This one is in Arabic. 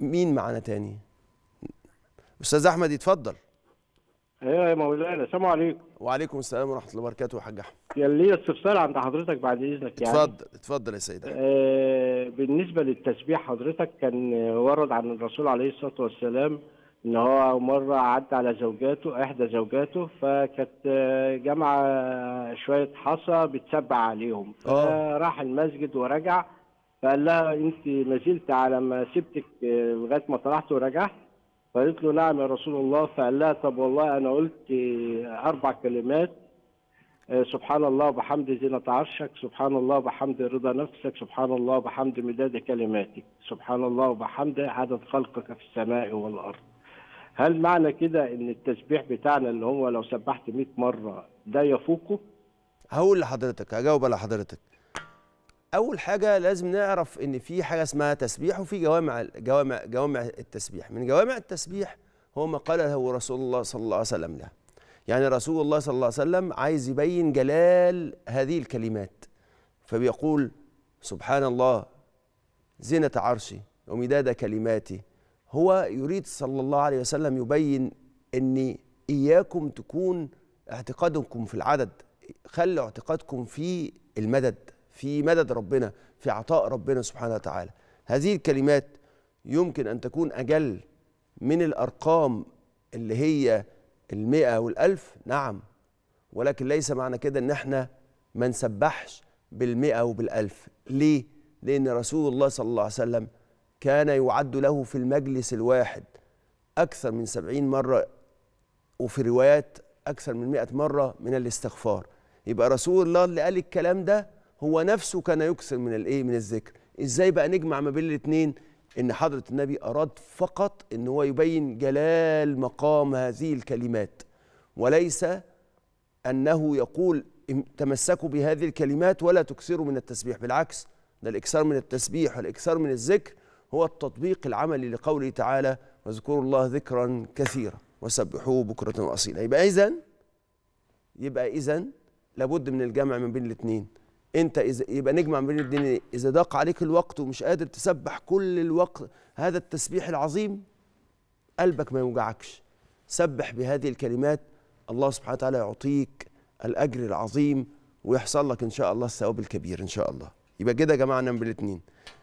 مين معانا تاني استاذ احمد يتفضل ايوه يا مولانا السلام عليكم وعليكم السلام ورحمه الله وبركاته يا حاج احمد يا ليا استفسار عند حضرتك بعد اذنك يعني اتفضل اتفضل يا سيدي آه بالنسبه للتسبيح حضرتك كان ورد عن الرسول عليه الصلاه والسلام ان هو مره عدى على زوجاته احدى زوجاته فكانت آه، جمع شويه حصى بتسبع عليهم آه. فراح المسجد ورجع فقال لها انت ما زلت على ما سبتك آه، لغايه ما طلعت ورجعت فقالت له نعم يا رسول الله فقال لها طب والله انا قلت آه، اربع كلمات آه، سبحان الله وبحمد زينة عرشك سبحان الله وبحمد رضا نفسك سبحان الله وبحمد مداد كلماتك سبحان الله وبحمد عدد خلقك في السماء والأرض هل معنى كده ان التسبيح بتاعنا اللي هو لو سبحت 100 مرة ده يفوقه؟ هقول لحضرتك هجاوب على حضرتك اول حاجه لازم نعرف ان في حاجه اسمها تسبيح وفي جوامع جوامع جوامع التسبيح من جوامع التسبيح هو ما قاله رسول الله صلى الله عليه وسلم له يعني رسول الله صلى الله عليه وسلم عايز يبين جلال هذه الكلمات فبيقول سبحان الله زينة عرشي ومداد كلماتي هو يريد صلى الله عليه وسلم يبين ان اياكم تكون اعتقادكم في العدد خلوا اعتقادكم في المدد في مدد ربنا في عطاء ربنا سبحانه وتعالى هذه الكلمات يمكن أن تكون أجل من الأرقام اللي هي المئة والألف نعم ولكن ليس معنى كده أن احنا ما نسبحش بالمئة وبالألف ليه؟ لأن رسول الله صلى الله عليه وسلم كان يعد له في المجلس الواحد أكثر من سبعين مرة وفي روايات أكثر من مئة مرة من الاستغفار يبقى رسول الله اللي قال الكلام ده هو نفسه كان يكثر من الايه من الذكر ازاي بقى نجمع ما بين الاثنين ان حضره النبي اراد فقط ان هو يبين جلال مقام هذه الكلمات وليس انه يقول تمسكوا بهذه الكلمات ولا تكثروا من التسبيح بالعكس ده الاكثار من التسبيح والاكثار من الذكر هو التطبيق العملي لقوله تعالى واذكروا الله ذكرا كثيرا وسبحوه بكره واصيلا يبقى اذا يبقى اذا لابد من الجمع ما بين الاثنين انت إذا يبقى نجمع بين الدين اذا ضاق عليك الوقت ومش قادر تسبح كل الوقت هذا التسبيح العظيم قلبك ما يوجعكش سبح بهذه الكلمات الله سبحانه وتعالى يعطيك الاجر العظيم ويحصل لك ان شاء الله الثواب الكبير ان شاء الله يبقى كده يا جماعه الاثنين